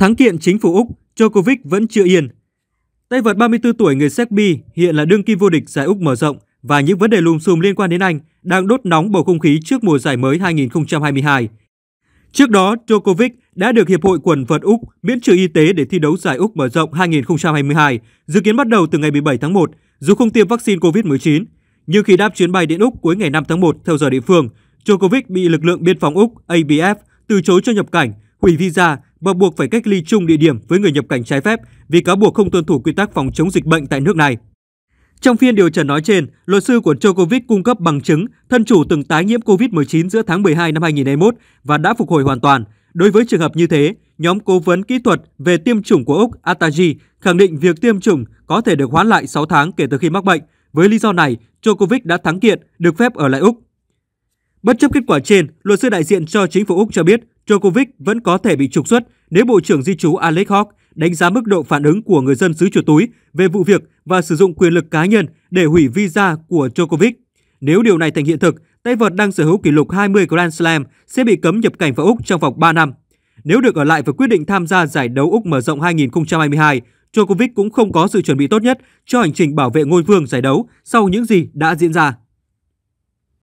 Thắng kiện chính phủ Úc, Djokovic vẫn chưa yên. Tay vợt 34 tuổi người Serbia hiện là đương kim vô địch giải Úc mở rộng và những vấn đề lùm xùm liên quan đến anh đang đốt nóng bầu không khí trước mùa giải mới 2022. Trước đó, Djokovic đã được Hiệp hội quần vợt Úc miễn trừ y tế để thi đấu giải Úc mở rộng 2022, dự kiến bắt đầu từ ngày 17 tháng 1, dù không tiêm vaccine COVID-19. Nhưng khi đáp chuyến bay đến Úc cuối ngày 5 tháng 1 theo giờ địa phương, Djokovic bị lực lượng biên phòng Úc ABF từ chối cho nhập cảnh, hủy visa và buộc phải cách ly chung địa điểm với người nhập cảnh trái phép vì cáo buộc không tuân thủ quy tắc phòng chống dịch bệnh tại nước này. Trong phiên điều trần nói trên, luật sư của Djokovic cung cấp bằng chứng thân chủ từng tái nhiễm COVID-19 giữa tháng 12 năm 2021 và đã phục hồi hoàn toàn. Đối với trường hợp như thế, nhóm cố vấn kỹ thuật về tiêm chủng của Úc Ataji khẳng định việc tiêm chủng có thể được hoãn lại 6 tháng kể từ khi mắc bệnh. Với lý do này, Djokovic đã thắng kiện, được phép ở lại Úc. Bất chấp kết quả trên, luật sư đại diện cho chính phủ Úc cho biết Djokovic vẫn có thể bị trục xuất nếu Bộ trưởng Di trú Alex Hawke đánh giá mức độ phản ứng của người dân xứ chuột túi về vụ việc và sử dụng quyền lực cá nhân để hủy visa của Djokovic. Nếu điều này thành hiện thực, tay vợt đang sở hữu kỷ lục 20 Grand Slam sẽ bị cấm nhập cảnh vào Úc trong vòng 3 năm. Nếu được ở lại và quyết định tham gia giải đấu Úc mở rộng 2022, Djokovic cũng không có sự chuẩn bị tốt nhất cho hành trình bảo vệ ngôi vương giải đấu sau những gì đã diễn ra.